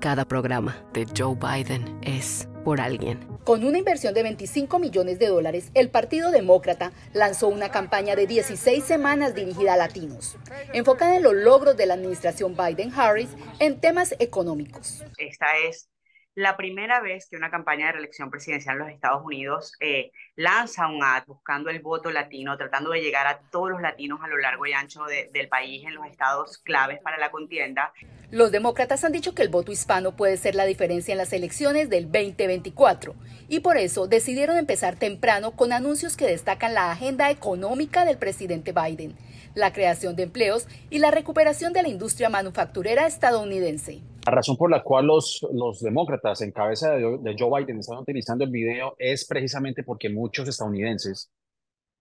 Cada programa de Joe Biden es por alguien. Con una inversión de 25 millones de dólares, el Partido Demócrata lanzó una campaña de 16 semanas dirigida a latinos, enfocada en los logros de la administración Biden-Harris en temas económicos. Esta es la primera vez que una campaña de reelección presidencial en los Estados Unidos eh, lanza un ad buscando el voto latino, tratando de llegar a todos los latinos a lo largo y ancho del país en los estados claves para la contienda. Los demócratas han dicho que el voto hispano puede ser la diferencia en las elecciones del 2024 y por eso decidieron empezar temprano con anuncios que destacan la agenda económica del presidente Biden, la creación de empleos y la recuperación de la industria manufacturera estadounidense. La razón por la cual los, los demócratas en cabeza de, de Joe Biden están utilizando el video es precisamente porque muchos estadounidenses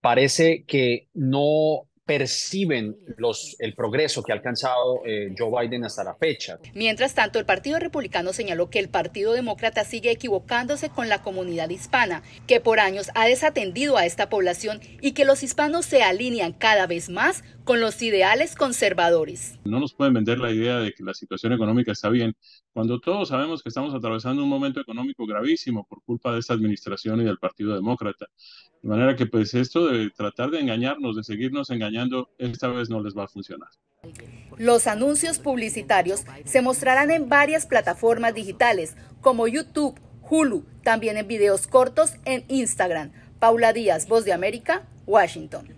parece que no perciben los, el progreso que ha alcanzado eh, Joe Biden hasta la fecha. Mientras tanto, el Partido Republicano señaló que el Partido Demócrata sigue equivocándose con la comunidad hispana, que por años ha desatendido a esta población y que los hispanos se alinean cada vez más con los ideales conservadores. No nos pueden vender la idea de que la situación económica está bien, cuando todos sabemos que estamos atravesando un momento económico gravísimo por culpa de esta administración y del Partido Demócrata. De manera que pues esto de tratar de engañarnos, de seguirnos engañando, esta vez no les va a funcionar. Los anuncios publicitarios se mostrarán en varias plataformas digitales como YouTube, Hulu, también en videos cortos en Instagram. Paula Díaz, Voz de América, Washington.